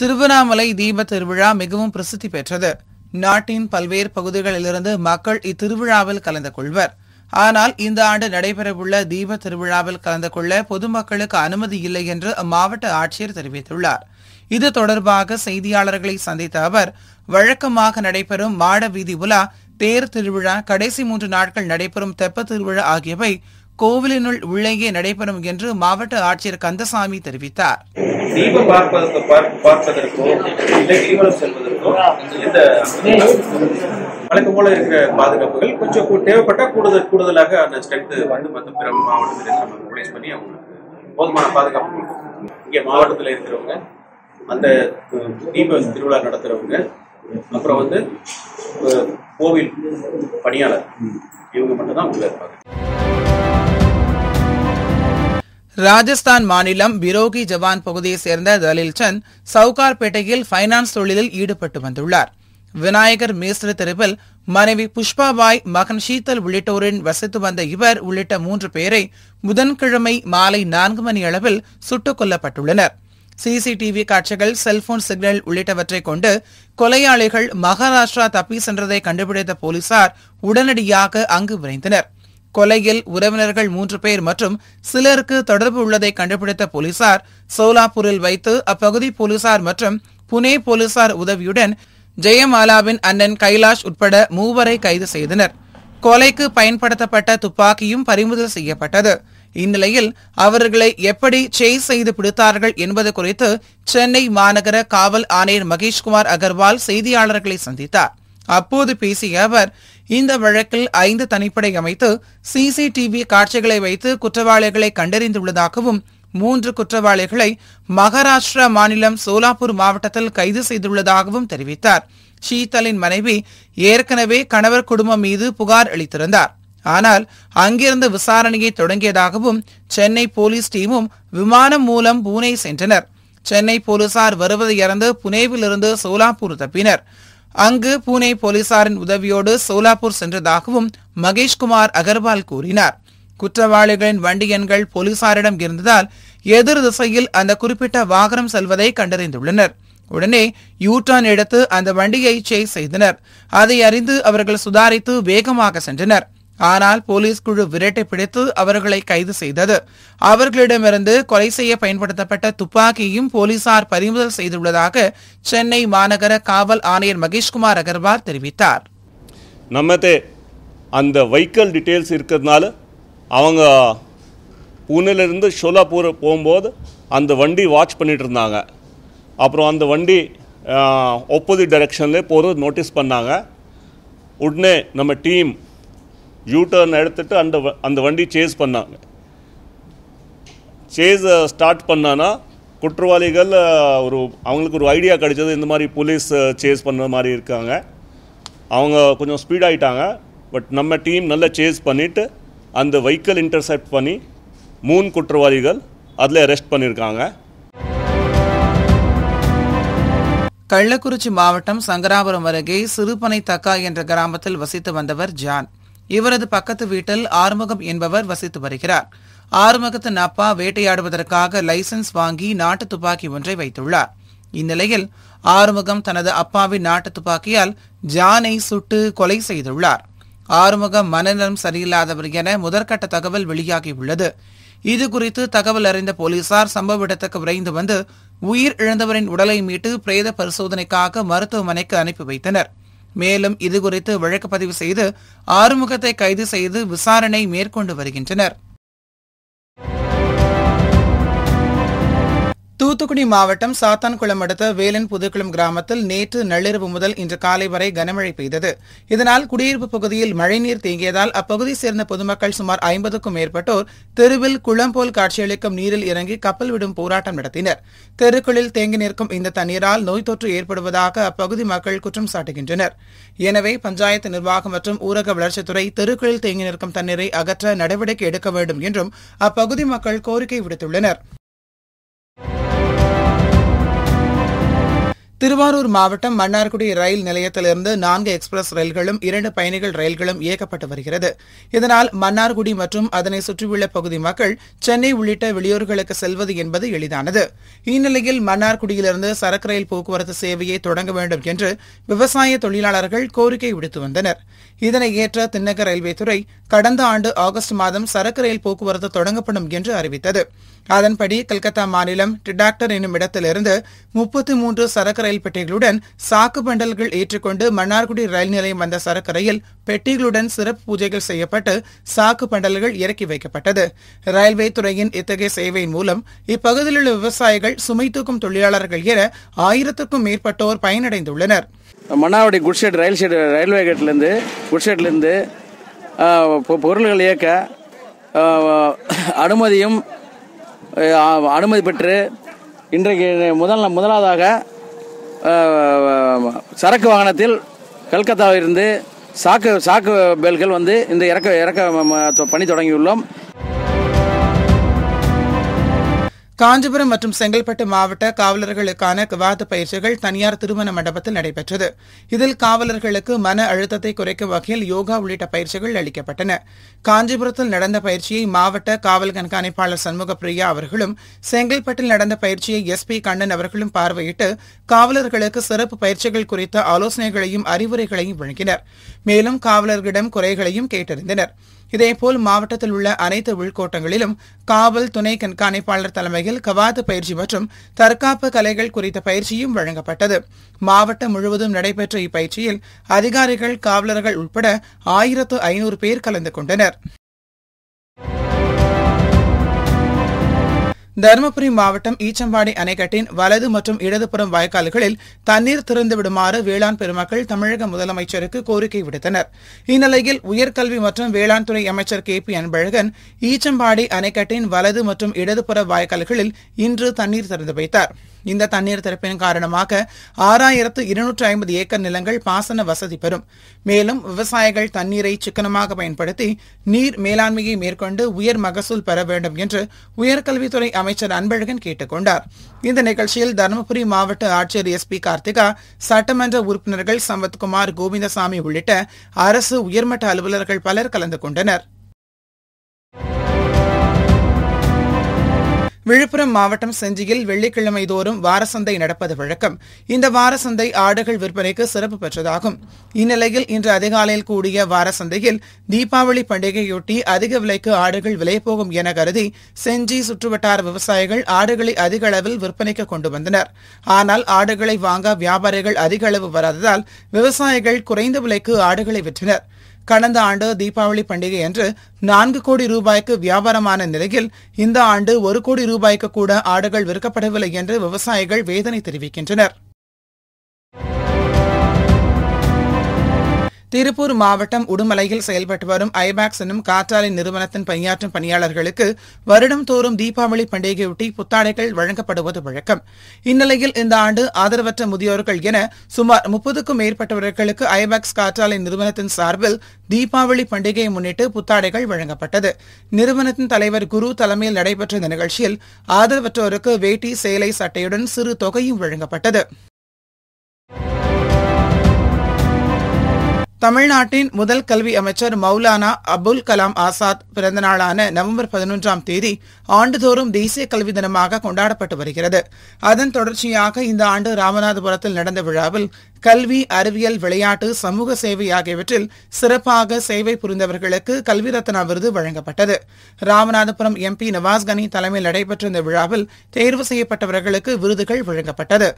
திருவண்ணாமலை தீப திருவிழா மிகவும் பிரசித்தி பெற்றது நாட்டின் பல்வேறு பகுதிகளிலிருந்து மக்கள் இத்திருவிழாவில் கலந்து கொள்வர் ஆனால் இந்த ஆண்டு நடைபெறவுள்ள தீப திருவிழாவில் கலந்து கொள்ள பொதுமக்களுக்கு அனுமதி இல்லை என்று அம்மாவட்ட ஆட்சியர் தெரிவித்துள்ளார் இது தொடர்பாக செய்தியாளர்களை சந்தித்த அவர் வழக்கமாக நடைபெறும் மாட வீதி உலா தேர் திருவிழா கடைசி மூன்று நாட்கள் நடைபெறும் தெப்ப திருவிழா ஆகியவை கோவிலினுள் உள்ளங்கே நடைபெறும் என்று மாவட்ட ஆட்சியர் கந்தசாமி தெரிவித்தார் தீபம் பார்ப்பதற்கு இல்லை கிரிவலம் செல்வதற்கோ இந்த வழக்கம் போல இருக்கிற பாதுகாப்புகள் கொஞ்சம் தேவைப்பட்டால் கூடுதல் கூடுதலாக அந்த ஸ்ட்ரென்த் வந்து மற்ற பிற மாவட்டத்தில் நம்ம ரிப்ளேஸ் பண்ணி அவங்களுக்கு போதுமான பாதுகாப்பு இங்கே மாவட்டத்தில் இருக்கிறவங்க அந்த தீப திருவிழா நடத்துகிறவங்க அப்புறம் வந்து கோவில் பணியாளர் இவங்க மட்டும்தான் உள்ள இருப்பாங்க ராஜஸ்தான் மாநிலம் பிரோகி ஜவான் பகுதியைச் சேர்ந்த தலில் சந்த் சவுகார்பேட்டையில் பைனான்ஸ் தொழிலில் ஈடுபட்டு வந்துள்ளார் விநாயகர் மேஸ்திர தெருவில் மனைவி புஷ்பாபாய் மகன் ஷீதல் உள்ளிட்டோரின் வசித்து வந்த இவர் உள்ளிட்ட மூன்று பேரை புதன்கிழமை மாலை நான்கு மணி அளவில் சுட்டுக் கொல்லப்பட்டுள்ளனா் சிசிடிவி காட்சிகள் செல்போன் சிக்னல் உள்ளிட்டவற்றை கொண்டு கொலையாளிகள் மகாராஷ்டிரா தப்பி சென்றதை கண்டுபிடித்த போலீசார் உடனடியாக அங்கு விரைந்தனர் கொலையில் உறவினர்கள் மூன்று பேர் மற்றும் சிலருக்கு தொடர்பு உள்ளதை கண்டுபிடித்த போலீசார் சோலாப்பூரில் வைத்து அப்பகுதி போலீசார் மற்றும் புனே போலீசார் உதவியுடன் ஜெயமாலாவின் அண்ணன் கைலாஷ் உட்பட மூவரை கைது செய்தனர் கொலைக்கு பயன்படுத்தப்பட்ட துப்பாக்கியும் பறிமுதல் செய்யப்பட்டது இந்நிலையில் அவர்களை எப்படி செய் செய்து பிடித்தார்கள் என்பது குறித்து சென்னை மாநகர காவல் ஆணையர் மகேஷ்குமார் அகர்வால் செய்தியாளர்களை சந்தித்தார் அப்போது பேசிய அவர் இந்த வழக்கில் ஐந்து தனிப்படை அமைத்து சிசிடிவி காட்சிகளை வைத்து குற்றவாளிகளை கண்டறிந்துள்ளதாகவும் மூன்று குற்றவாளிகளை மகாராஷ்டிரா மாநிலம் சோலாப்பூர் மாவட்டத்தில் கைது செய்துள்ளதாகவும் தெரிவித்தார் ஷீதலின் மனைவி ஏற்கனவே கணவர் குடும்பம் மீது புகார் அளித்திருந்தாா் ஆனால் அங்கிருந்து விசாரணையை தொடங்கியதாகவும் சென்னை போலீஸ் டீமும் விமானம் மூலம் பூனே சென்றனர் சென்னை போலீசார் வருவதை அறந்து புனேவிலிருந்து சோலாப்பூர் தப்பினர் அங்கு புனே போலீசாரின் உதவியோடு சோலாப்பூர் சென்றதாகவும் மகேஷ்குமார் அகர்வால் கூறினார் குற்றவாளிகளின் வண்டி எண்கள் போலீசாரிடம் இருந்ததால் எதிர் திசையில் அந்த குறிப்பிட்ட வாகனம் செல்வதை கண்டறிந்துள்ளனர் உடனே யூட்டான் எடுத்து அந்த வண்டியை செய்தனர் அதை அறிந்து அவர்கள் சுதாரித்து வேகமாக சென்றனர் ஆனால் போலீஸ் குழு விரட்டை பிடித்து அவர்களை கைது செய்தது அவர்களிடமிருந்து கொலை செய்ய பயன்படுத்தப்பட்ட துப்பாக்கியும் போலீசார் பறிமுதல் செய்துள்ளதாக சென்னை மாநகர காவல் ஆணையர் மகேஷ்குமார் அகர்வால் தெரிவித்தார் நம்மதே அந்த வெஹிக்கல் டீட்டெயில்ஸ் இருக்கிறதுனால அவங்க பூனேலேருந்து ஷோலாப்பூர் போகும்போது அந்த வண்டி வாட்ச் பண்ணிகிட்டு இருந்தாங்க அப்புறம் அந்த வண்டி ஆப்போசிட் டைரக்ஷன்லேயே போகிறது நோட்டீஸ் பண்ணாங்க உடனே நம்ம டீம் யூ எடுத்துட்டு எடுத்துகிட்டு அந்த அந்த வண்டி சேஸ் பண்ணாங்க சேஸை ஸ்டார்ட் பண்ணான்னா குற்றவாளிகள் ஒரு அவங்களுக்கு ஒரு ஐடியா கிடைச்சது இந்த மாதிரி போலீஸ் சேஸ் பண்ண மாதிரி இருக்காங்க அவங்க கொஞ்சம் ஸ்பீடாகிட்டாங்க பட் நம்ம டீம் நல்லா சேஸ் பண்ணிவிட்டு அந்த வெஹிக்கிள் இன்டர்செப்ட் பண்ணி மூணு குற்றவாளிகள் அதில் அரெஸ்ட் பண்ணியிருக்காங்க கள்ளக்குறிச்சி மாவட்டம் சங்கராபுரம் அருகே சிறுபனை தக்கா என்ற கிராமத்தில் வசித்து வந்தவர் ஜான் இவரது பக்கத்து வீட்டில் ஆறுமுகம் என்பவர் வசித்து வருகிறார் ஆறுமுகத்தின் அப்பா வேட்டையாடுவதற்காக லைசன்ஸ் வாங்கி நாட்டு துப்பாக்கி ஒன்றை வைத்துள்ளார் இந்நிலையில் ஆறுமுகம் தனது அப்பாவின் நாட்டு துப்பாக்கியால் ஜானை சுட்டு கொலை செய்துள்ளார் ஆறுமுகம் மனநலம் சரியில்லாதவர் என முதற்கட்ட தகவல் வெளியாகியுள்ளது இதுகுறித்து தகவல் அறிந்த போலீசார் சம்பவ இடத்துக்கு விரைந்து வந்து உயிர் இழந்தவரின் உடலை மீட்டு பிரேத பரிசோதனைக்காக மருத்துவமனைக்கு அனுப்பி வைத்தனா் மேலும் இதுகுறித்து வழக்கு பதிவு செய்து ஆறுமுகத்தை கைது செய்து விசாரணை மேற்கொண்டு வருகின்றனர் தூத்துக்குடி மாவட்டம் சாத்தான்குளம் அடுத்த வேலன் புதுக்குளம் கிராமத்தில் நேற்று நள்ளிரவு முதல் இன்று காலை வரை கனமழை பெய்தது இதனால் குடியிருப்பு பகுதியில் மழைநீர் தேங்கியதால் அப்பகுதியை சேர்ந்த பொதுமக்கள் சுமார் ஐம்பதுக்கும் மேற்பட்டோர் தெருவில் குளம் போல் காட்சியளிக்கும் நீரில் இறங்கி கப்பல் விடும் போராட்டம் நடத்தினர் தெருக்களில் தேங்கி நிற்கும் இந்த தண்ணீரால் நோய் தொற்று ஏற்படுவதாக அப்பகுதி மக்கள் குற்றம் சாட்டுகின்றனர் எனவே பஞ்சாயத்து நிர்வாகம் மற்றும் ஊரக வளர்ச்சித்துறை தெருக்களில் தேங்கி நிற்கும் தண்ணீரை அகற்ற நடவடிக்கை எடுக்க வேண்டும் என்றும் அப்பகுதி மக்கள் கோரிக்கை விடுத்துள்ளனர் திருவாரூர் மாவட்டம் மன்னார்குடி ரயில் நிலையத்திலிருந்து நான்கு எக்ஸ்பிரஸ் ரயில்களும் இரண்டு பயணிகள் ரயில்களும் இயக்கப்பட்டு வருகிறது இதனால் மன்னார்குடி மற்றும் அதனை சுற்றியுள்ள பகுதி மக்கள் சென்னை உள்ளிட்ட வெளியூர்களுக்கு செல்வது என்பது எளிதானது இந்நிலையில் மன்னார்குடியிலிருந்து சரக்கு ரயில் போக்குவரத்து சேவையை தொடங்க வேண்டும் என்று விவசாய தொழிலாளர்கள் கோரிக்கை விடுத்து வந்தனர் இதனை ஏற்ற தென்னக ரயில்வே துறை கடந்த ஆண்டு ஆகஸ்ட் மாதம் சரக்கு ரயில் போக்குவரத்து தொடங்கப்படும் என்று அறிவித்தது அதன்படி கல்கத்தா மாநிலம் டிடாக்டர் என்னும் இடத்திலிருந்து முப்பத்தி மூன்று சரக்கு ரயில் பெட்டிகளுடன் சாக்கு பண்டல்கள் ஏற்றுக்கொண்டு மன்னார்குடி ரயில் நிலையம் வந்த சரக்கு ரயில் பெட்டிகளுடன் சிறப்பு பூஜைகள் செய்யப்பட்டு சாக்கு பண்டல்கள் இறக்கி வைக்கப்பட்டது ரயில்வே துறையின் இத்தகைய சேவையின் மூலம் இப்பகுதியில் உள்ள விவசாயிகள் சுமை தூக்கும் தொழிலாளர்கள் என ஆயிரத்துக்கும் மேற்பட்டோர் பயனடைந்துள்ளனர் Mannavadi goods shed rail shed railway கேட்லேருந்து குட்ஷெட்லேருந்து பொருள்கள் இயக்க அனுமதியும் அனுமதி பெற்று இன்றைக்கு முதல் முதலாவதாக சரக்கு வாகனத்தில் கல்கத்தாவிலிருந்து சாக்கு சாக்கு பெல்கள் வந்து இந்த இறக்க இறக்க பணி தொடங்கியுள்ளோம் காஞ்சிபுரம் மற்றும் செங்கல்பட்டு மாவட்ட காவலர்களுக்கான விவாத பயிற்சிகள் தனியார் திருமண மண்டபத்தில் நடைபெற்றது இதில் காவலர்களுக்கு மன அழுத்தத்தை குறைக்கும் வகையில் யோகா உள்ளிட்ட பயிற்சிகள் அளிக்கப்பட்டன காஞ்சிபுரத்தில் நடந்த பயிற்சியை மாவட்ட காவல் கண்காணிப்பாளர் சண்முக பிரியா அவர்களும் செங்கல்பட்டில் நடந்த பயிற்சியை எஸ் பி கண்ணன் அவர்களும் பார்வையிட்டு காவலர்களுக்கு சிறப்பு பயிற்சிகள் குறித்த ஆலோசனைகளையும் அறிவுரைகளையும் வழங்கினர் மேலும் காவலர்களிடம் குறைகளையும் கேட்டறிந்தனா் இதேபோல் மாவட்டத்தில் உள்ள அனைத்து உள்கோட்டங்களிலும் காவல் துணை கண்காணிப்பாளர் தலைமையில் கவாத்து பயிற்சி மற்றும் தற்காப்பு கலைகள் குறித்த பயிற்சியும் வழங்கப்பட்டது மாவட்டம் முழுவதும் நடைபெற்ற இப்பயிற்சியில் அதிகாரிகள் காவலர்கள் உட்பட ஆயிரத்து ஐநூறு பேர் கலந்து கொண்டனர் தருமபுரி மாவட்டம் ஈச்சம்பாடி அணைக்கட்டின் வலது மற்றும் இடதுபுறம் வாய்க்கால்களில் தண்ணீர் திறந்துவிடுமாறு வேளாண் பெருமக்கள் தமிழக முதலமைச்சருக்கு கோரிக்கை விடுத்தனர் இந்நிலையில் உயர்கல்வி மற்றும் வேளாண் துறை அமைச்சர் கே பி அன்பழகன் ஈச்சம்பாடி அணைக்கட்டின் வலது மற்றும் இடதுபுற வாய்க்கால்களில் இன்று தண்ணீர் திறந்து வைத்தாா் இந்த தண்ணீர் திறப்பின் காரணமாக ஆறாயிரத்து இருநூற்று ஐம்பது ஏக்கர் நிலங்கள் பாசன வசதி பெறும் மேலும் விவசாயிகள் தண்ணீரை சிக்கனமாக பயன்படுத்தி நீர் மேலாண்மையை மேற்கொண்டு உயர் மகசூல் பெற வேண்டும் என்று உயர்கல்வித்துறை அமைச்சர் அன்பழகன் கேட்டுக்கொண்டார் இந்த நிகழ்ச்சியில் தருமபுரி மாவட்ட ஆட்சியர் எஸ் பி கார்த்திகா சட்டமன்ற உறுப்பினர்கள் சம்பத்குமார் கோவிந்தசாமி உள்ளிட்ட அரசு உயர்மட்ட அலுவலர்கள் பலர் கலந்து கொண்டனர் விழுப்புரம் மாவட்டம் செஞ்சியில் வெள்ளிக்கிழமை தோறும் வாரசந்தை நடப்பது வழக்கம் இந்த வாரசந்தை ஆடுகள் விற்பனைக்கு சிறப்பு பெற்றதாகும் இந்நிலையில் இன்று அதிகாலையில் கூடிய வாரசந்தையில் தீபாவளி பண்டிகையொட்டி அதிக விலைக்கு ஆடுகள் போகும் என கருதி செஞ்சி சுற்றுவட்டார விவசாயிகள் ஆடுகளை அதிக அளவில் விற்பனைக்கு கொண்டு வந்தனர் ஆனால் ஆடுகளை வாங்க வியாபாரிகள் அதிக அளவு வராததால் விவசாயிகள் குறைந்த விலைக்கு ஆடுகளை விற்றனர் கடந்த ஆண்டு தீபாவளி பண்டிகை என்று நான்கு கோடி ரூபாய்க்கு வியாபாரமான நிலையில் இந்த ஆண்டு ஒரு கோடி ரூபாய்க்கு கூட ஆடுகள் விற்கப்படவில்லை என்று விவசாயிகள் வேதனை தெரிவிக்கின்றனர் திருப்பூர் மாவட்டம் உடுமலையில் செயல்பட்டு வரும் ஐபேக்ஸ் எனும் காற்றாலை நிறுவனத்தின் பணியாற்றும் பணியாளர்களுக்கு வருடம் தோறும் தீபாவளி பண்டிகையொட்டி புத்தாடைகள் வழங்கப்படுவது வழக்கம் இந்நிலையில் இந்த ஆண்டு ஆதரவற்ற முதியோர்கள் என சுமார் முப்பதுக்கும் மேற்பட்டவர்களுக்கு ஐபேக்ஸ் காற்றாலை நிறுவனத்தின் சார்பில் தீபாவளி பண்டிகையை முன்னிட்டு புத்தாடைகள் வழங்கப்பட்டது நிறுவனத்தின் தலைவர் குரு தலைமையில் நடைபெற்ற இந்த நிகழ்ச்சியில் ஆதரவற்றோருக்கு வேட்டி சேலை சட்டையுடன் சிறு தொகையும் வழங்கப்பட்டது தமிழ்நாட்டின் முதல் கல்வி அமைச்சர் மௌலானா அபுல் கலாம் ஆசாத் பிறந்த நாளான நவம்பர் பதினொன்றாம் தேதி ஆண்டுதோறும் தேசிய கல்வி தினமாக கொண்டாடப்பட்டு வருகிறது அதன் தொடர்ச்சியாக இந்த ஆண்டு ராமநாதபுரத்தில் நடந்த விழாவில் கல்வி அறிவியல் விளையாட்டு சமூக சேவை ஆகியவற்றில் சிறப்பாக சேவை புரிந்தவர்களுக்கு கல்வி ரத்னா விருது வழங்கப்பட்டது ராமநாதபுரம் எம்பி நவாஸ்கனி தலைமையில் நடைபெற்ற இந்த விழாவில் தேர்வு செய்யப்பட்டவர்களுக்கு விருதுகள் வழங்கப்பட்டது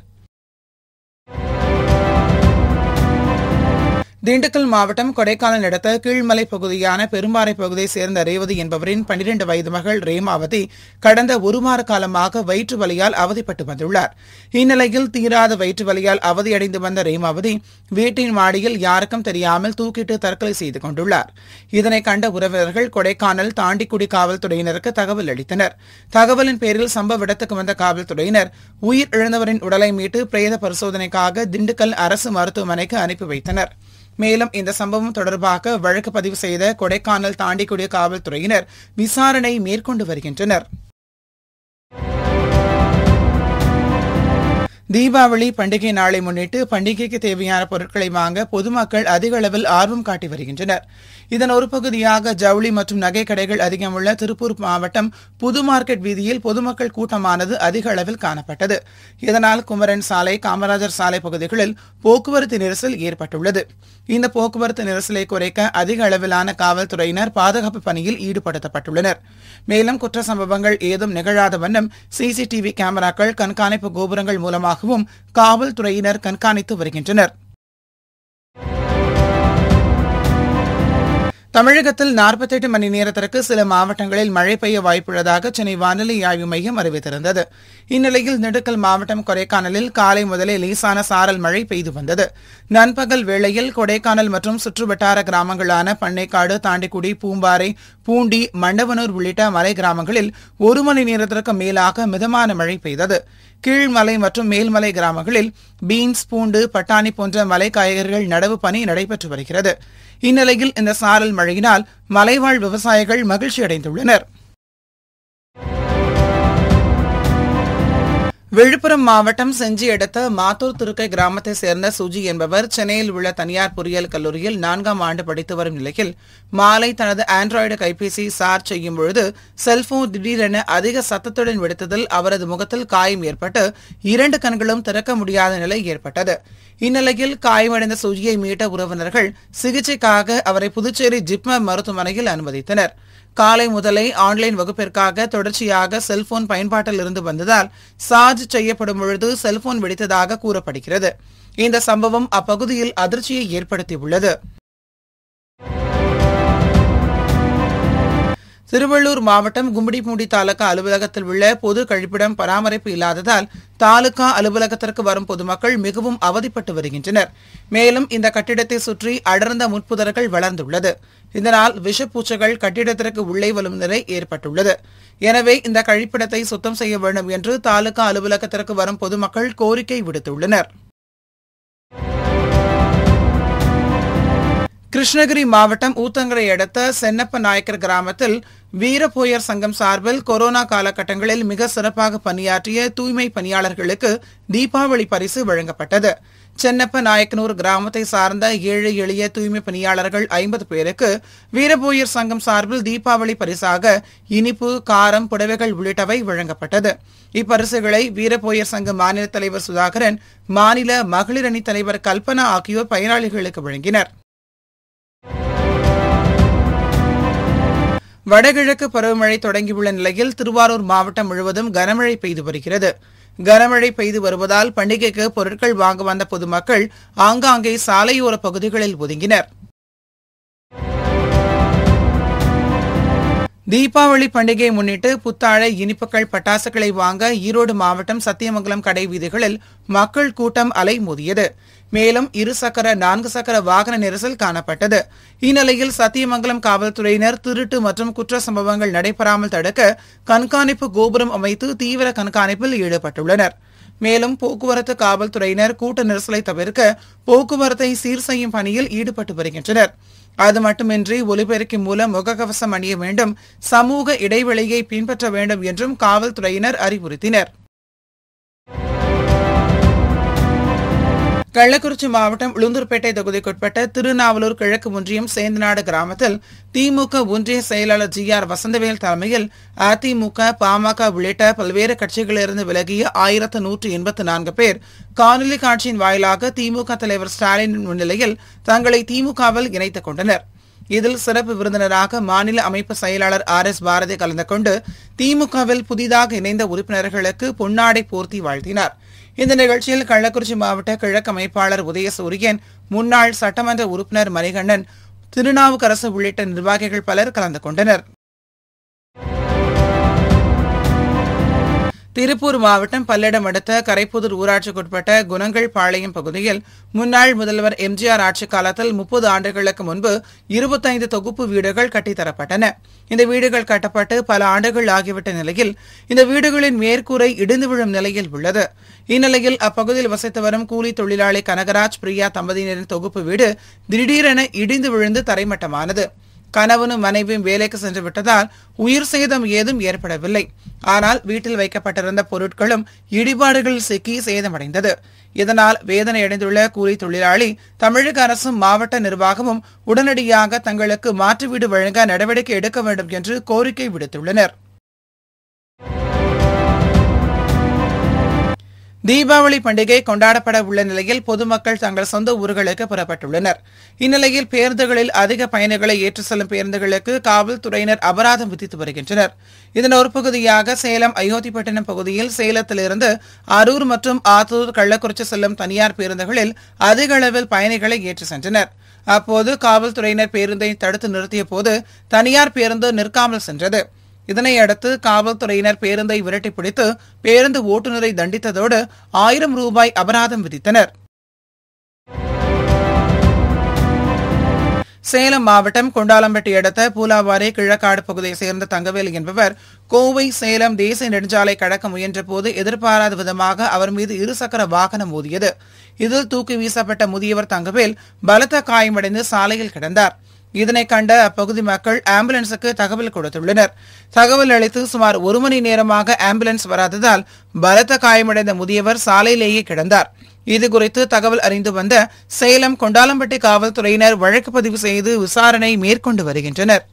திண்டுக்கல் மாவட்டம் கொடைக்கானல் அடுத்த கீழ்மலை பகுதியான பெரும்பாறை பகுதியை சேர்ந்த ரேவதி என்பவரின் பன்னிரண்டு வயது மகள் ரேமாவதி கடந்த ஒரு மாத காலமாக வயிற்று வலியால் அவதிப்பட்டு வந்துள்ளார் இந்நிலையில் தீராத வயிற்று வலியால் அவதியடைந்து வந்த ரேமாவதி வீட்டின் மாடியில் யாருக்கும் தெரியாமல் தூக்கிட்டு தற்கொலை செய்து கொண்டுள்ளார் இதனை கண்ட உறவினர்கள் கொடைக்கானல் தாண்டிக்குடி காவல்துறையினருக்கு தகவல் அளித்தனர் தகவலின் பேரில் சம்பவ இடத்துக்கு வந்த காவல்துறையினர் உயிர் இழந்தவரின் உடலை மீட்டு பிரேத பரிசோதனைக்காக திண்டுக்கல் அரசு மருத்துவமனைக்கு அனுப்பி வைத்தனா் மேலும் இந்த சம்பவம் தொடர்பாக வழக்கு பதிவு செய்த கொடைக்கானல் தாண்டிக்குடி காவல்துறையினர் விசாரணை மேற்கொண்டு வருகின்றனர் தீபாவளி பண்டிகை நாளை முன்னிட்டு பண்டிகைக்கு தேவையான பொருட்களை வாங்க பொதுமக்கள் அதிக அளவில் ஆர்வம் காட்டி வருகின்றனர் இதன் ஒரு பகுதியாக ஜவுளி மற்றும் நகை கடைகள் அதிகம் உள்ள திருப்பூர் மாவட்டம் புது மார்க்கெட் வீதியில் பொதுமக்கள் கூட்டமானது அதிக அளவில் காணப்பட்டது இதனால் குமரன் சாலை காமராஜர் சாலை பகுதிகளில் போக்குவரத்து நெரிசல் ஏற்பட்டுள்ளது இந்த போக்குவரத்து நெரிசலை குறைக்க அதிக அளவிலான காவல்துறையினர் பாதுகாப்பு பணியில் ஈடுபடுத்தப்பட்டுள்ளனர் மேலும் குற்ற சம்பவங்கள் ஏதும் நிகழாத வண்ணம் சிசிடிவி கேமராக்கள் கண்காணிப்பு கோபுரங்கள் மூலமாக வருவதாகவும் காவல்துறையினர் கண்காணித்து வருகின்றனர் தமிழகத்தில் நாற்பத்தி எட்டு மணி நேரத்திற்கு சில மாவட்டங்களில் மழை பெய்ய வாய்ப்புள்ளதாக சென்னை வானிலை ஆய்வு மையம் அறிவித்திருந்தது இந்நிலையில் திண்டுக்கல் மாவட்டம் கொடைக்கானலில் காலை முதலே லேசான சாரல் மழை பெய்து வந்தது நண்பகல் வேளையில் கொடைக்கானல் மற்றும் சுற்றுவட்டார கிராமங்களான பண்ணைக்காடு தாண்டிக்குடி பூம்பாறை பூண்டி மண்டவனூர் உள்ளிட்ட மலை கிராமங்களில் ஒரு மணி நேரத்திற்கு மேலாக மிதமான மழை பெய்தது கீழ்மலை மற்றும் மேல்மலை கிராமங்களில் பீன்ஸ் பூண்டு பட்டாணி போன்ற மலை காய்கறிகள் நடவு பணி நடைபெற்று வருகிறது இந்நிலையில் இந்த சாரல் மழையினால் மலைவாழ் விவசாயிகள் மகிழ்ச்சி விழுப்புரம் மாவட்டம் செஞ்சி அடுத்த மாத்தூர் திருக்கை கிராமத்தை சேர்ந்த சுஜி என்பவர் சென்னையில் உள்ள தனியார் பொறியியல் கல்லூரியில் நான்காம் ஆண்டு படித்து வரும் நிலையில் மாலை தனது ஆண்ட்ராய்டு கைபேசி சார்ஜ் செய்யும் பொழுது செல்போன் திடீரென அதிக சத்தத்துடன் விடுத்ததில் அவரது முகத்தில் காயம் ஏற்பட்டு இரண்டு கண்களும் திறக்க முடியாத நிலை ஏற்பட்டது இந்நிலையில் காயமடைந்த சுஜியை மீட்ட உறவினர்கள் சிகிச்சைக்காக அவரை புதுச்சேரி ஜிப்மர் மருத்துவமனையில் அனுமதித்தனா் காலை முதலே ஆன்லைன் வகுப்பிற்காக தொடர்ச்சியாக செல்போன் பயன்பாட்டில் இருந்து வந்ததால் சார்ஜ் செய்யப்படும் பொழுது செல்போன் வெடித்ததாக கூறப்படுகிறது இந்த சம்பவம் அப்பகுதியில் அதிர்ச்சியை ஏற்படுத்தியுள்ளது திருவள்ளூர் மாவட்டம் கும்பிடிப்பூண்டி தாலுகா அலுவலகத்தில் உள்ள பொது கழிப்பிடம் பராமரிப்பு இல்லாததால் தாலுகா அலுவலகத்திற்கு வரும் பொதுமக்கள் மிகவும் அவதிப்பட்டு வருகின்றனர் மேலும் இந்த கட்டிடத்தை சுற்றி அடர்ந்த முட்புதர்கள் வளர்ந்துள்ளது இதனால் விஷப்பூச்சிகள் கட்டிடத்திற்கு உள்ளே வரும் நிலை ஏற்பட்டுள்ளது எனவே இந்த கழிப்பிடத்தை சுத்தம் செய்ய வேண்டும் என்று தாலுகா அலுவலகத்திற்கு வரும் பொதுமக்கள் கோரிக்கை விடுத்துள்ளனா் கிருஷ்ணகிரி மாவட்டம் ஊத்தங்கரை அடுத்த சென்னப்ப நாயக்கர் கிராமத்தில் வீரபோயர் சங்கம் சார்பில் கொரோனா காலகட்டங்களில் மிக சிறப்பாக பணியாற்றிய தூய்மை பணியாளர்களுக்கு தீபாவளி பரிசு வழங்கப்பட்டது சென்னப்ப நாயக்கனூர் கிராமத்தை சார்ந்த ஏழு எளிய தூய்மை பணியாளர்கள் ஐம்பது பேருக்கு வீரபோயர் சங்கம் சார்பில் தீபாவளி பரிசாக இனிப்பு காரம் புடவைகள் உள்ளிட்டவை வழங்கப்பட்டது இப்பரிசுகளை வீரபோயர் சங்க மாநில தலைவர் சுதாகரன் மாநில மகளிர் அணி தலைவர் கல்பனா ஆகியோர் பயனாளிகளுக்கு வழங்கினர் வடகிழக்கு பருவமழை தொடங்கியுள்ள நிலையில் திருவாரூர் மாவட்டம் முழுவதும் கனமழை பெய்து வருகிறது கனமழை பெய்து வருவதால் பண்டிகைக்கு பொருட்கள் வாங்க வந்த பொதுமக்கள் ஆங்காங்கே சாலையோர பகுதிகளில் ஒதுங்கினர் தீபாவளி பண்டிகையை முன்னிட்டு புத்தாழை இனிப்புகள் பட்டாசுகளை வாங்க ஈரோடு மாவட்டம் சத்தியமங்கலம் கடை வீதிகளில் மக்கள் கூட்டம் அலைமோதியது மேலும் இரு சக்கர நான்கு சக்கர வாகன நெரிசல் காணப்பட்டது இந்நிலையில் சத்தியமங்கலம் காவல்துறையினர் திருட்டு மற்றும் குற்ற சம்பவங்கள் நடைபெறாமல் தடுக்க கண்காணிப்பு கோபுரம் அமைத்து தீவிர கண்காணிப்பில் ஈடுபட்டுள்ளனர் மேலும் போக்குவரத்து காவல்துறையினர் கூட்ட நெரிசலை தவிர்க்க போக்குவரத்தை சீர் செய்யும் பணியில் ஈடுபட்டு வருகின்றனர் அது மட்டுமின்றி ஒலிபெருக்கி மூலம் முகக்கவசம் அணிய வேண்டும் சமூக இடைவெளியை பின்பற்ற வேண்டும் என்றும் காவல்துறையினர் அறிவுறுத்தினர் கள்ளக்குறிச்சி மாவட்டம் உளுந்தூர்பேட்டை தொகுதிக்குட்பட்ட திருநாவலூர் கிழக்கு ஒன்றியம் சேந்தநாடு கிராமத்தில் திமுக ஒன்றிய செயலாளர் ஜி ஆர் வசந்தவேல் தலைமையில் அதிமுக பாமக உள்ளிட்ட பல்வேறு கட்சிகளிலிருந்து விலகிய ஆயிரத்து நூற்று எண்பத்து நான்கு பேர் காணொலி காட்சியின் வாயிலாக திமுக தலைவர் ஸ்டாலின் முன்னிலையில் தங்களை திமுகவில் இணைத்துக் கொண்டனர் இதில் சிறப்பு விருந்தினராக மாநில அமைப்பு செயலாளர் ஆர் எஸ் பாரதி கலந்து கொண்டு திமுகவில் புதிதாக இணைந்த உறுப்பினர்களுக்கு பொன்னாடை போர்த்தி வாழ்த்தினாா் இந்த நிகழ்ச்சியில் கள்ளக்குறிச்சி மாவட்ட கிழக்கு அமைப்பாளர் உதயசூரியன் முன்னாள் சட்டமன்ற உறுப்பினர் மணிகண்ணன் திருநாவுக்கரசு உள்ளிட்ட நிர்வாகிகள் பலர் கலந்து கொண்டனர் திருப்பூர் மாவட்டம் பல்லடம் அடுத்த கரைப்புதூர் ஊராட்சிக்குட்பட்ட குணங்கள் பாளையம் பகுதியில் முன்னாள் முதல்வர் எம்ஜிஆர் ஆட்சிக் காலத்தில் முப்பது ஆண்டுகளுக்கு முன்பு இருபத்தைந்து தொகுப்பு வீடுகள் கட்டித்தரப்பட்டன இந்த வீடுகள் கட்டப்பட்டு பல ஆண்டுகள் ஆகிவிட்ட நிலையில் இந்த வீடுகளின் மேற்கூரை இடிந்து விழும் நிலையில் உள்ளது இந்நிலையில் அப்பகுதியில் வசித்து வரும் கூலி தொழிலாளி கனகராஜ் பிரியா தம்பதியினரின் தொகுப்பு வீடு திடீரென இடிந்து விழுந்து தரைமட்டமானது கணவனும் மனைவியும் வேலைக்கு சென்று விட்டதால் உயிர் சேதம் ஏதும் ஏற்படவில்லை ஆனால் வீட்டில் வைக்கப்பட்டிருந்த பொருட்களும் இடிபாடுகளில் சிக்கி சேதமடைந்தது இதனால் வேதனை அடைந்துள்ள கூலி தொழிலாளி தமிழக அரசும் மாவட்ட நிர்வாகமும் உடனடியாக தங்களுக்கு மாற்று வீடு வழங்க நடவடிக்கை எடுக்க வேண்டும் என்று கோரிக்கை விடுத்துள்ளனர் தீபாவளி பண்டிகை கொண்டாடப்பட உள்ள நிலையில் பொதுமக்கள் தங்கள் சொந்த ஊர்களுக்கு புறப்பட்டுள்ளனர் இந்நிலையில் பேருந்துகளில் அதிக பயணிகளை ஏற்றுச் செல்லும் பேருந்துகளுக்கு காவல்துறையினர் அபராதம் விதித்து வருகின்றனர் இதன் ஒரு பகுதியாக சேலம் அயோத்திப்பட்டினம் பகுதியில் சேலத்திலிருந்து அரூர் மற்றும் ஆத்தூர் கள்ளக்குறிச்சி செல்லும் தனியார் பேருந்துகளில் அதிக அளவில் பயணிகளை ஏற்றுச் சென்றனர் அப்போது காவல்துறையினர் பேருந்தை தடுத்து நிறுத்திய போது தனியார் பேருந்து நிற்காமல் சென்றது இதனையடுத்து காவல்துறையினர் பேருந்தை விரட்டிப்பிடித்து பேருந்து ஓட்டுநரை தண்டித்ததோடு ஆயிரம் ரூபாய் அபராதம் விதித்தனர் சேலம் மாவட்டம் கொண்டாலம்பட்டி அடுத்த பூலாவாரே கிழக்காடு பகுதியை சேர்ந்த தங்கவேலு என்பவர் கோவை சேலம் தேசிய நெடுஞ்சாலை கடக்க முயன்ற போது எதிர்பாராத விதமாக அவர் மீது இருசக்கர வாகனம் மோதியது இதில் தூக்கி வீசப்பட்ட முதியவர் தங்கவேல் பலத்த காயமடைந்து சாலையில் கிடந்தார் இதனை கண்ட அப்பகுதி மக்கள் ஆம்புலன்ஸுக்கு தகவல் கொடுத்துள்ளனர் தகவல் அளித்து சுமார் ஒரு மணி நேரமாக ஆம்புலன்ஸ் வராததால் பலத்த காயமடைந்த முதியவர் சாலையிலேயே கிடந்தார் இது குறித்து தகவல் அறிந்து வந்த சேலம் கொண்டாலம்பட்டி காவல்துறையினர் வழக்கு பதிவு செய்து விசாரணை மேற்கொண்டு வருகின்றனர்